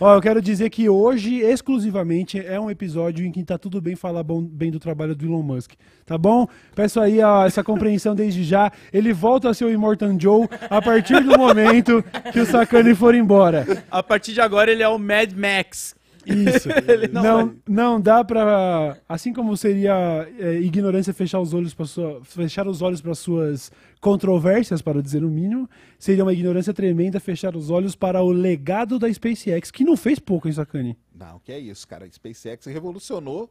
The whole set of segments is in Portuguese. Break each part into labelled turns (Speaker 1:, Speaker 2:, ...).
Speaker 1: Ó, eu quero dizer que hoje, exclusivamente, é um episódio em que tá tudo bem falar bom, bem do trabalho do Elon Musk, tá bom? Peço aí ó, essa compreensão desde já. Ele volta a ser o Immortan Joe a partir do momento que o Sakane for embora.
Speaker 2: A partir de agora ele é o Mad Max, isso.
Speaker 1: não, não, não, dá pra. Assim como seria é, ignorância fechar os olhos para sua, fechar os olhos para suas controvérsias, para dizer o mínimo, seria uma ignorância tremenda fechar os olhos para o legado da SpaceX, que não fez pouco, hein, Sacani?
Speaker 3: Não, que é isso, cara. A SpaceX revolucionou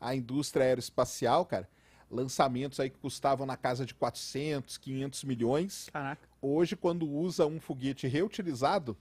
Speaker 3: a indústria aeroespacial, cara. Lançamentos aí que custavam na casa de 400, 500 milhões. Caraca. Hoje, quando usa um foguete reutilizado,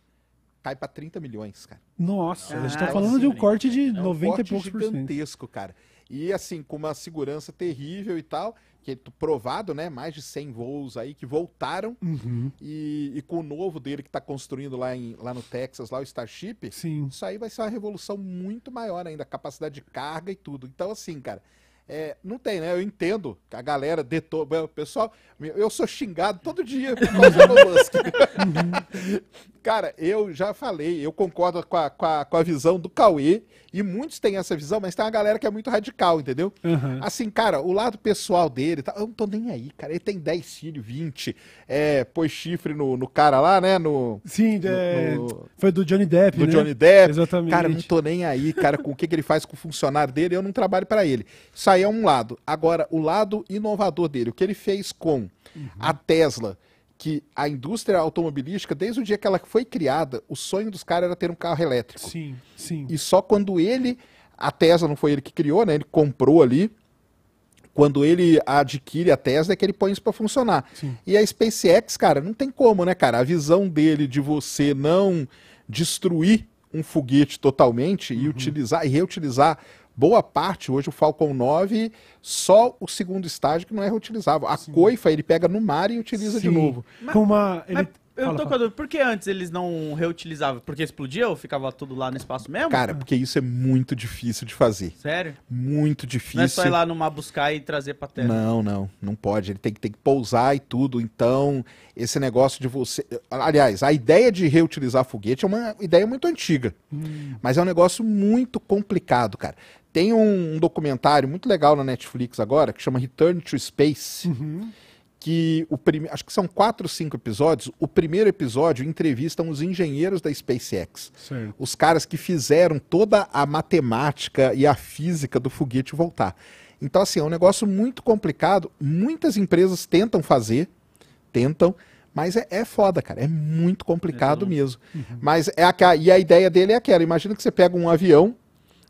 Speaker 3: cai para 30 milhões, cara.
Speaker 1: Nossa, ah, a gente tá ah, falando de um corte de é um 90 corte e poucos gigantesco,
Speaker 3: por cento. cara. E assim, com uma segurança terrível e tal, que é provado, né? Mais de 100 voos aí que voltaram. Uhum. E, e, com o novo dele que está construindo lá, em, lá no Texas, lá o Starship, Sim. isso aí vai ser uma revolução muito maior ainda, capacidade de carga e tudo. Então, assim, cara, é, não tem, né? Eu entendo que a galera detou O pessoal, eu sou xingado todo dia por causa do Musk. Cara, eu já falei, eu concordo com a, com, a, com a visão do Cauê, e muitos têm essa visão, mas tem uma galera que é muito radical, entendeu? Uhum. Assim, cara, o lado pessoal dele, tá, eu não tô nem aí, cara. Ele tem 10 filhos, 20, é, pôs chifre no, no cara lá, né? No, Sim, no, é, no,
Speaker 1: foi do Johnny Depp. Do né? Johnny
Speaker 3: Depp. Exatamente. Cara, não tô nem aí, cara, com o que, que ele faz com o funcionário dele, eu não trabalho para ele. Isso aí é um lado. Agora, o lado inovador dele, o que ele fez com uhum. a Tesla, que a indústria automobilística, desde o dia que ela foi criada, o sonho dos caras era ter um carro elétrico. Sim, sim. E só quando ele, a Tesla não foi ele que criou, né? Ele comprou ali. Quando ele adquire a Tesla é que ele põe isso para funcionar. Sim. E a SpaceX, cara, não tem como, né, cara? A visão dele de você não destruir um foguete totalmente uhum. e utilizar e reutilizar boa parte hoje o Falcon 9, só o segundo estágio que não é reutilizável. A Sim. coifa ele pega no mar e utiliza Sim. de novo. Mas, uma, ele... mas eu fala, tô com
Speaker 2: a dúvida, por que antes eles não reutilizavam? Porque explodia ou ficava tudo lá no espaço mesmo? Cara,
Speaker 3: porque isso é muito difícil de fazer. Sério? Muito difícil. Não é só ir lá
Speaker 2: no mar buscar e trazer pra terra.
Speaker 3: Não, não, não pode. Ele tem que, tem que pousar e tudo. Então, esse negócio de você. Aliás, a ideia de reutilizar foguete é uma ideia muito antiga. Hum. Mas é um negócio muito complicado, cara. Tem um documentário muito legal na Netflix agora que chama Return to Space. Uhum. Que o prim... acho que são quatro ou cinco episódios. O primeiro episódio entrevistam os engenheiros da SpaceX. Sim. Os caras que fizeram toda a matemática e a física do foguete voltar. Então, assim, é um negócio muito complicado. Muitas empresas tentam fazer, tentam, mas é, é, foda, cara. É muito complicado é mesmo. Uhum. Mas é a, e a ideia dele é aquela. Imagina que você pega um avião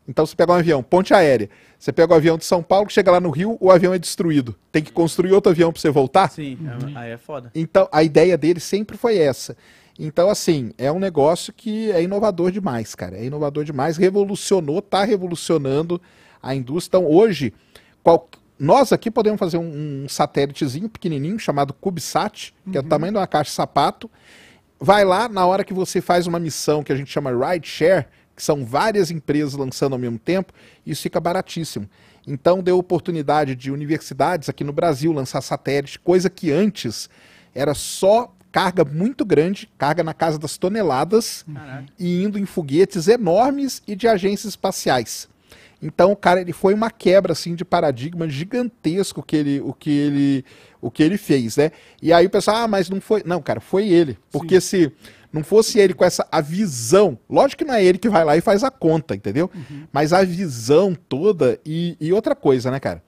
Speaker 3: então você pega um avião, ponte aérea. Você pega o avião de São Paulo, chega lá no Rio, o avião é destruído. Tem que construir outro avião para você voltar? Sim, uhum. aí é foda. Então a ideia dele sempre foi essa. Então, assim, é um negócio que é inovador demais, cara. É inovador demais, revolucionou, está revolucionando a indústria. Então, hoje, qual... nós aqui podemos fazer um, um satélitezinho pequenininho chamado CubeSat, uhum. que é o uhum. tamanho de uma caixa de sapato. Vai lá, na hora que você faz uma missão que a gente chama ride share, que são várias empresas lançando ao mesmo tempo, isso fica baratíssimo. Então deu oportunidade de universidades aqui no Brasil lançar satélite, coisa que antes era só carga muito grande, carga na casa das toneladas, Caraca. e indo em foguetes enormes e de agências espaciais. Então, cara, ele foi uma quebra assim de paradigma gigantesco que ele, o que ele, o que ele fez, né? E aí o pessoal, ah, mas não foi, não, cara, foi ele, porque Sim. se não fosse ele com essa a visão. Lógico que não é ele que vai lá e faz a conta, entendeu? Uhum. Mas a visão toda e, e outra coisa, né, cara?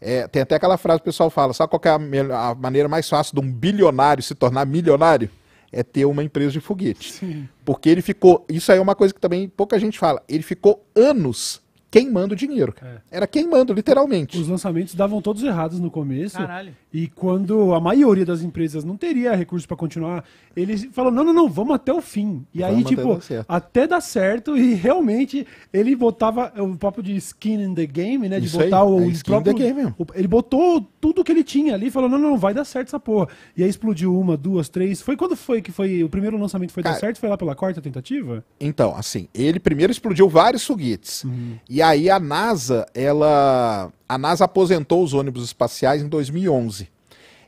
Speaker 3: É, tem até aquela frase que o pessoal fala: sabe qual é a, a, maneira mais fácil de um bilionário se tornar milionário? É ter uma empresa de foguete. Sim. Porque ele ficou. Isso aí é uma coisa que também pouca gente fala. Ele ficou anos quem manda o dinheiro, cara. É. Era quem manda, literalmente.
Speaker 1: Os lançamentos davam todos errados no começo. Caralho. E quando a maioria das empresas não teria recurso para continuar, eles falaram: não, não, não, vamos até o fim. E vamos aí, tipo, até dar certo. E realmente ele botava o papo de skin in the game, né? De Isso botar aí, o, é skin próprio, the game mesmo. Ele botou tudo que ele tinha ali e falou: não, não, não, vai dar certo essa porra. E aí explodiu uma, duas, três. Foi quando foi que foi o primeiro lançamento foi cara, dar certo? Foi lá pela quarta tentativa?
Speaker 3: Então, assim, ele primeiro explodiu vários foguetes. Uhum. E e aí a NASA, ela, a NASA aposentou os ônibus espaciais em 2011.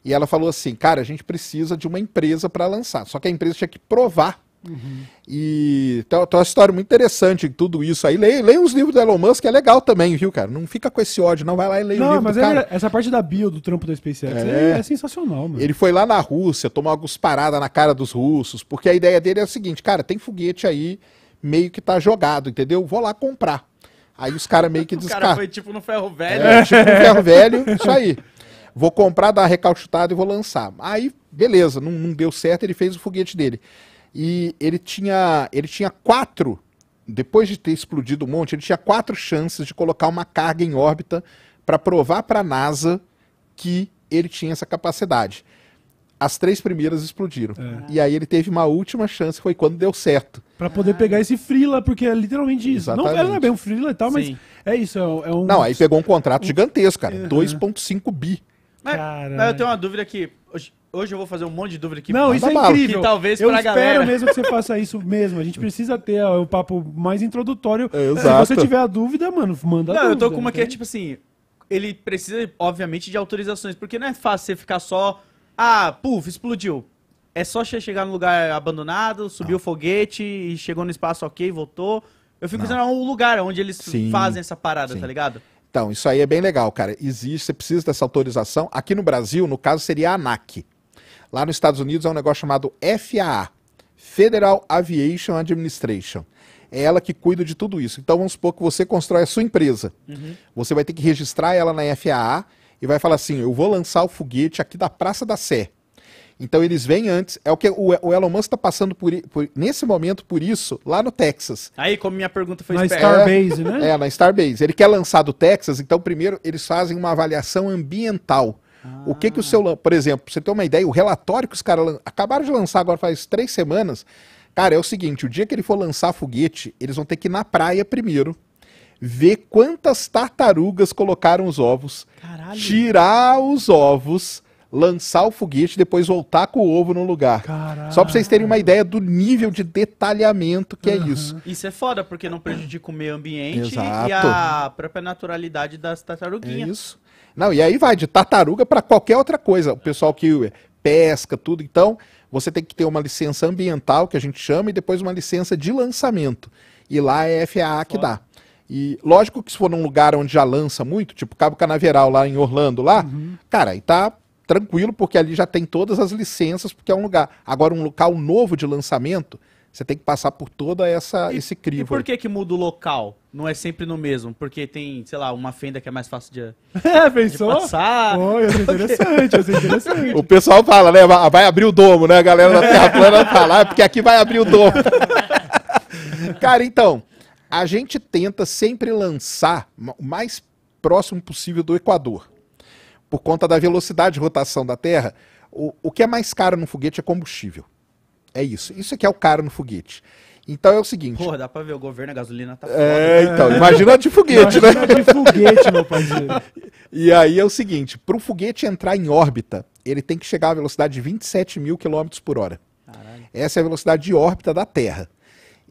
Speaker 3: E ela falou assim, cara, a gente precisa de uma empresa para lançar. Só que a empresa tinha que provar Uhum. E então, tem então, é uma história muito interessante em tudo isso aí. Leia, leia os livros do Elon Musk, que é legal também, viu, cara? Não fica com esse ódio, não. Vai lá e leia não, o livro mas do é
Speaker 1: essa parte da bio do trampo da SpaceX é, é, é sensacional, mano. Ele
Speaker 3: foi lá na Rússia, tomou algumas paradas na cara dos russos, porque a ideia dele é o seguinte, cara, tem foguete aí meio que tá jogado, entendeu? Vou lá comprar. Aí os caras meio que descartam. O cara foi
Speaker 2: tipo no ferro velho. É, tipo no ferro
Speaker 3: velho, isso aí. Vou comprar, dar recalchutado e vou lançar. Aí, beleza, não, não, deu certo, ele fez o foguete dele. E ele tinha, ele tinha quatro, depois de ter explodido um monte, ele tinha quatro chances de colocar uma carga em órbita para provar para a NASA que ele tinha essa capacidade. As três primeiras explodiram. É. E aí ele teve uma última chance, foi quando deu certo. Pra poder ah. pegar esse frila, porque é literalmente isso. Não, é, não é bem um frila e tal, Sim. mas é isso. É, é, um... Não, aí pegou um contrato um... gigantesco, cara. Uhum. 2,5 bi.
Speaker 2: Mas, mas, eu tenho uma dúvida aqui. Hoje, eu vou fazer um monte de dúvida aqui. Não, isso é incrível. Que, talvez eu pra espero galera. mesmo
Speaker 1: que você faça isso mesmo. A gente precisa ter o papo mais introdutório. É, exato. Se você tiver a dúvida, mano, manda Não, dúvida, eu tô com uma que é tipo
Speaker 2: assim... Ele precisa, obviamente, de autorizações, porque não é fácil você ficar só ah, puf, explodiu. É só chegar no lugar abandonado, subir o foguete e chegou no espaço ok, voltou. Eu fico pensando é um lugar onde eles sim, fazem essa parada, sim. tá ligado?
Speaker 3: Então, isso aí é bem legal, cara. Existe, você precisa dessa autorização. Aqui no Brasil, no caso, seria a ANAC. Lá nos Estados Unidos é um negócio chamado FAA, Federal Aviation Administration. É ela que cuida de tudo isso. Então vamos supor que você constrói a sua empresa. Uhum. Você vai ter que registrar ela na FAA e vai falar assim: eu vou lançar o foguete aqui da Praça da Sé. Então eles vêm antes. É o que o, Elon Musk está passando por, por, nesse momento por isso lá no Texas.
Speaker 2: Aí, como minha pergunta foi na Starbase, é, né? É
Speaker 3: na Starbase. Ele quer lançar do Texas, então primeiro eles fazem uma avaliação ambiental. Ah. O que que o seu, por exemplo, você tem uma ideia? O relatório que os caras acabaram de lançar agora faz três semanas. Cara, é o seguinte: o dia que ele for lançar foguete, eles vão ter que ir na praia primeiro ver quantas tartarugas colocaram os ovos, Caralho. tirar os ovos, lançar o foguete, depois voltar com o ovo no lugar. Caralho. Só pra vocês terem uma ideia do nível de detalhamento que uhum. é isso.
Speaker 2: Isso é foda, porque não prejudica o meio ambiente Exato. e a própria naturalidade das tartaruguinhas. É
Speaker 3: isso. Não, e aí vai de tartaruga para qualquer outra coisa. O pessoal que pesca, tudo. Então, você tem que ter uma licença ambiental, que a gente chama, e depois uma licença de lançamento. E lá é FAA que foda. dá. E lógico que se for num lugar onde já lança muito, tipo Cabo Canaveral lá em Orlando, lá, uhum. cara, aí tá tranquilo, porque ali já tem todas as licenças, porque é um lugar. Agora, um local novo de lançamento, você tem que passar por toda essa e, esse crivo. E por
Speaker 2: que que muda o local? Não é sempre no mesmo? Porque tem, sei lá, uma fenda que é mais fácil de, é, pensou? de passar.
Speaker 3: Pô, ia interessante, ia interessante. O pessoal fala, né? Vai abrir o domo, né? A galera da Terra Plana fala, ah, porque aqui vai abrir o domo. Cara, então, a gente tenta sempre lançar o mais próximo possível do Equador. Por conta da velocidade de rotação da Terra, o, o que é mais caro no foguete é combustível. É isso. Isso é que é o caro no foguete. Então é o seguinte. Porra, dá pra ver, o
Speaker 2: governo, a gasolina tá é, foda. É, então, imagina de foguete, imagina né? Imagina de foguete, meu parceiro.
Speaker 3: E aí é o seguinte: para um foguete entrar em órbita, ele tem que chegar à velocidade de 27 mil quilômetros por hora. Caralho. Essa é a velocidade de órbita da Terra.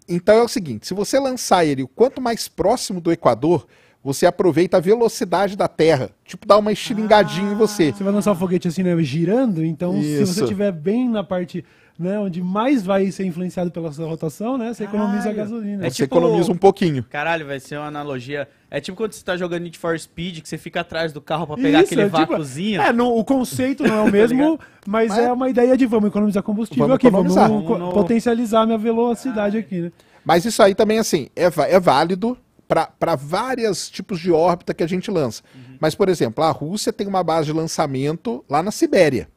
Speaker 3: Então é o seguinte: se você lançar ele o quanto mais próximo do Equador, você aproveita a velocidade da Terra.
Speaker 1: Tipo, dá uma estilingadinha ah, em você. Ah. Você vai lançar o um foguete assim, né? Girando, então Isso. se você estiver bem na parte né, onde mais vai ser influenciado pela sua rotação, né, você caralho. economiza a gasolina. É, é tipo, você economiza um pouquinho.
Speaker 2: Caralho, vai ser uma analogia. É tipo quando você tá jogando Need for Speed, que você fica atrás do carro para pegar Isso, aquele é, tipo- vácuozinho. Tipo, é,
Speaker 1: não, o conceito não é o tá mesmo, mas, mas, é uma ideia de vamos economizar combustível vamos aqui, economizar. vamos, no... potencializar minha velocidade aqui, né?
Speaker 3: Mas isso aí também, assim, é, é válido para vários tipos de órbita que a gente lança. Uhum. Mas, por exemplo, a Rússia tem uma base de lançamento lá na Sibéria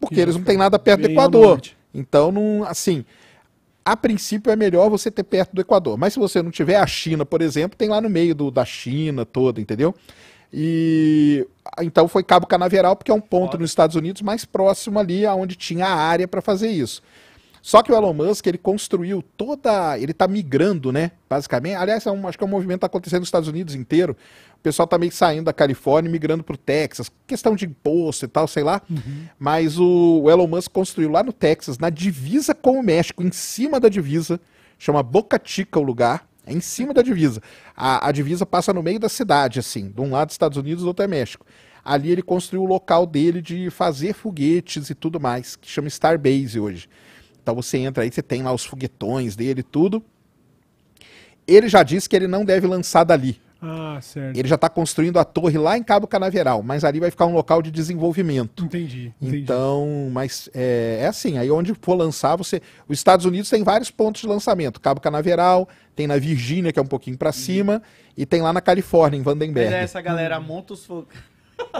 Speaker 3: porque eles não têm nada perto do Equador. Então, não, assim, a princípio é melhor você ter perto do Equador. Mas se você não tiver a China, por exemplo, tem lá no meio do, da China toda, entendeu? E então foi Cabo Canaveral, porque é um ponto nos Estados Unidos mais próximo ali aonde tinha a área para fazer isso. Só que o Elon Musk, ele construiu toda. Ele está migrando, né? Basicamente. Aliás, é um, acho que é um movimento que tá acontecendo nos Estados Unidos inteiro. O pessoal está meio que saindo da Califórnia e migrando para o Texas. Questão de imposto e tal, sei lá. Uhum. Mas o, o Elon Musk construiu lá no Texas, na divisa com o México, em cima da divisa. Chama Boca Chica o lugar. É em cima da divisa. A, a, divisa passa no meio da cidade, assim. De um lado Estados Unidos, do outro é México. Ali ele construiu o local dele de fazer foguetes e tudo mais, que chama Starbase hoje. Então você entra aí, você tem lá os foguetões dele e tudo. Ele já disse que ele não deve lançar dali.
Speaker 1: Ah, certo. Ele
Speaker 3: já está construindo a torre lá em Cabo Canaveral, mas ali vai ficar um local de desenvolvimento. Entendi. entendi. Então, mas é, é, assim, aí onde for lançar, você. Os Estados Unidos tem vários pontos de lançamento. Cabo Canaveral, tem na Virgínia, que é um pouquinho para cima, e... tem lá na Califórnia, em Vandenberg. Mas essa
Speaker 2: galera monta os foguetes.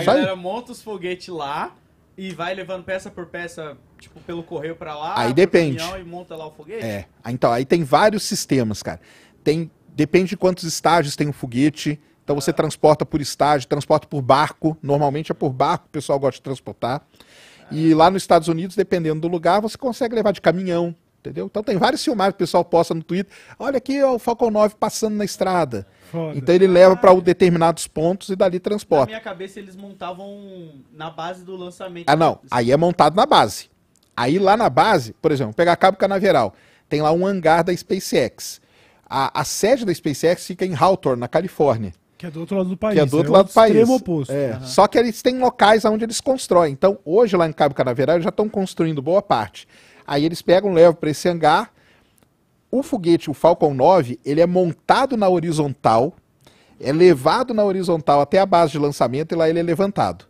Speaker 2: a galera monta os foguetes lá e vai levando peça por peça, tipo, pelo correio para lá, aí depende. e monta lá o foguete? É.
Speaker 3: Então, aí tem vários sistemas, cara. Tem, depende de quantos estágios tem o foguete. Então você ah. transporta por estágio, transporta por barco. Normalmente é por barco, o pessoal gosta de transportar. Ah. E é. lá nos Estados Unidos, dependendo do lugar, você consegue levar de caminhão, entendeu? Então tem vários filmagens que o pessoal posta no Twitter. Olha aqui ó, o Falcon 9 passando na estrada. Foda. Então ele leva para determinados pontos e dali transporta. Na minha
Speaker 2: cabeça eles montavam na base do lançamento. Ah, não.
Speaker 3: Aí é montado na base. Aí lá na base, por exemplo, pegar Cabo Canaveral, tem lá um hangar da SpaceX. A, a sede da SpaceX fica em Hawthorne, na Califórnia.
Speaker 1: Que é do outro lado do país. Que é do outro é lado do é país. oposto. É. Uhum. Só
Speaker 3: que eles têm locais onde eles constroem. Então, hoje lá em Cabo Canaveral, eles já estão construindo boa parte. Aí eles pegam, levam para esse hangar o foguete, o Falcon 9, ele é montado na horizontal, é levado na horizontal até a base de lançamento e lá ele é levantado.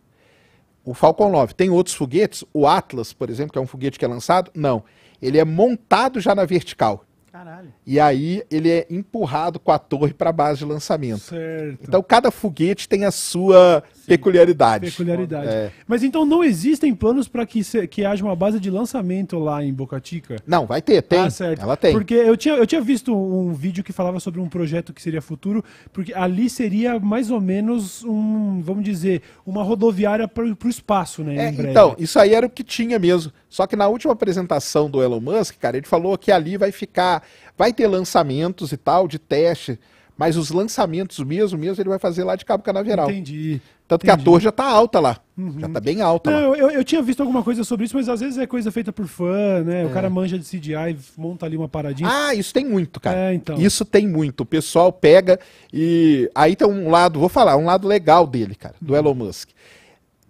Speaker 3: O Falcon 9 tem outros foguetes, o Atlas, por exemplo, que é um foguete que é lançado? Não. Ele é montado já na vertical. Caralho. E aí ele é empurrado com a torre para a base de lançamento. Certo. Então cada foguete tem a sua Sim. peculiaridade. Peculiaridade. É.
Speaker 1: Mas então não existem planos para que, que haja uma base de lançamento lá em Boca Chica? Não, vai ter, tem. Ah, certo. Ela tem. Porque eu tinha, eu tinha visto um vídeo que falava sobre um projeto que seria futuro, porque ali seria mais ou menos um, vamos dizer, uma rodoviária para o espaço, né? É, então,
Speaker 3: isso aí era o que tinha mesmo. Só que na última apresentação do Elon Musk, cara, ele falou que ali vai ficar, vai ter lançamentos e tal, de teste, mas os lançamentos mesmo, mesmo, ele vai fazer lá de Cabo Canaveral. Entendi. Tanto entendi. que a torre já tá alta lá. Uhum. Já tá bem alta Não, lá. Eu, eu tinha visto alguma coisa sobre isso, mas às
Speaker 1: vezes é coisa feita por fã, né? É. O cara manja de CGI, monta ali uma paradinha. Ah, isso tem muito, cara.
Speaker 3: É, então. Isso tem muito. O pessoal pega e... Aí tem um lado, vou falar, um lado legal dele, cara, do uhum. Elon Musk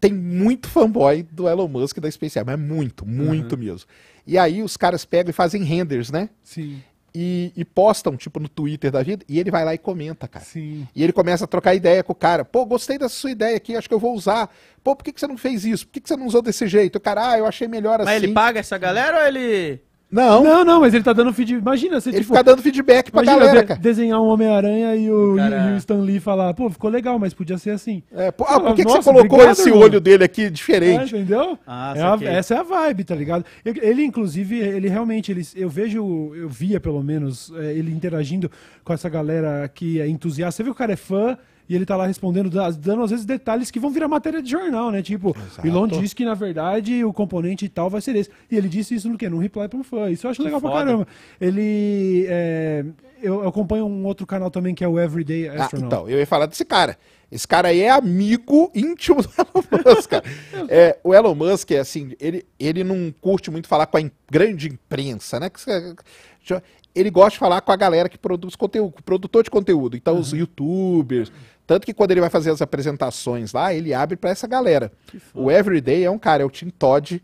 Speaker 3: tem muito fanboy do Elon Musk e da SpaceX, mas é muito, muito uhum. mesmo. E aí os caras pegam e fazem renders, né? Sim. E, e, postam, tipo, no Twitter da vida, e ele vai lá e comenta, cara. Sim. E ele começa a trocar ideia com o cara. Pô, gostei dessa sua ideia aqui, acho que eu vou usar. Pô, por que, que você não fez isso? Por que, que você não usou desse jeito? O cara, ah, eu achei melhor assim. Mas ele assim. paga
Speaker 2: essa galera ou ele
Speaker 3: não. Não, não, mas ele tá dando feedback. Imagina você, ele tipo, ficar dando feedback
Speaker 1: pra galera, de, cara. desenhar um Homem-Aranha e, o, e o Stan Lee falar, pô, ficou legal, mas podia ser assim. É, pô, ah, por que, nossa, que você colocou obrigado, esse irmão. olho dele aqui diferente? É, entendeu? Ah, é a, essa é a vibe, tá ligado? Ele, inclusive, ele realmente, ele, eu vejo, eu via pelo menos, é, ele interagindo com essa galera que é entusiasta. Você viu que o cara é fã, e ele tá lá respondendo, dando às vezes detalhes que vão virar matéria de jornal, né? Tipo, Exato. Elon disse que na verdade o componente tal vai ser esse. E ele disse isso no quê? Num reply para um fã. Isso eu acho que legal foda. pra caramba. Ele. É, eu, acompanho um outro canal também que é o Everyday ah, Astronaut. Ah,
Speaker 3: então, eu ia falar desse cara. Esse cara aí é amigo íntimo do Elon Musk. é, o Elon Musk é assim, ele, ele não curte muito falar com a grande imprensa, né? Ele gosta de falar com a galera que produz conteúdo, produtor de conteúdo. Então, uhum. os youtubers, tanto que quando ele vai fazer as apresentações lá, ele abre para essa galera. O Everyday é um cara, é o Tim Todd.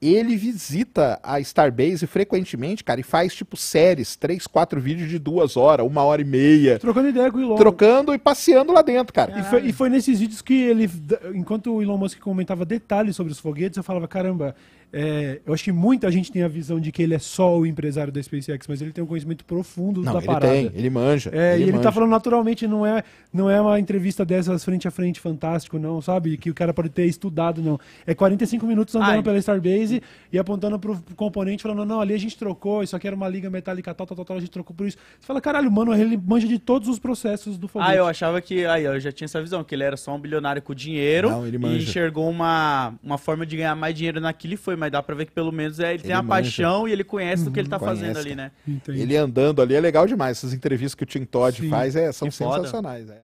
Speaker 3: Ele visita a Starbase frequentemente, cara, e faz tipo séries, três, quatro vídeos de duas horas, uma hora e meia.
Speaker 1: Trocando ideia com o Elon.
Speaker 3: Trocando e passeando lá dentro, cara. E foi, e foi, nesses
Speaker 1: vídeos que ele, enquanto o Elon Musk comentava detalhes sobre os foguetes, eu falava, caramba, é, eu acho que muita gente tem a visão de que ele é só o empresário da SpaceX, mas ele tem um conhecimento profundo não, da ele parada. Tem, ele manja. É, ele e ele tá manja. tá falando naturalmente, não é, não é uma entrevista dessas frente a frente fantástico, não, sabe? Que o cara pode ter estudado, não. É 45 minutos andando Ai. pela Starbase e apontando pro componente, falando, não, ali a gente trocou, isso aqui era uma liga metálica tal, tal, tal, tal a gente trocou por isso. Você fala, caralho, mano, ele manja de todos os processos do foguete. Ah, eu
Speaker 2: achava que, aí, eu já tinha essa visão, que ele era só um bilionário com dinheiro não, e enxergou uma, uma forma de ganhar mais dinheiro naquilo e foi mas dá pra ver que pelo menos é, ele, ele tem a manja. paixão e ele conhece uhum, o que ele tá uhum, conhece, fazendo ali, né?
Speaker 3: Entendi. Ele andando ali é legal demais. Essas entrevistas que o Tim Todd Sim, faz é, são que sensacionais.
Speaker 2: É.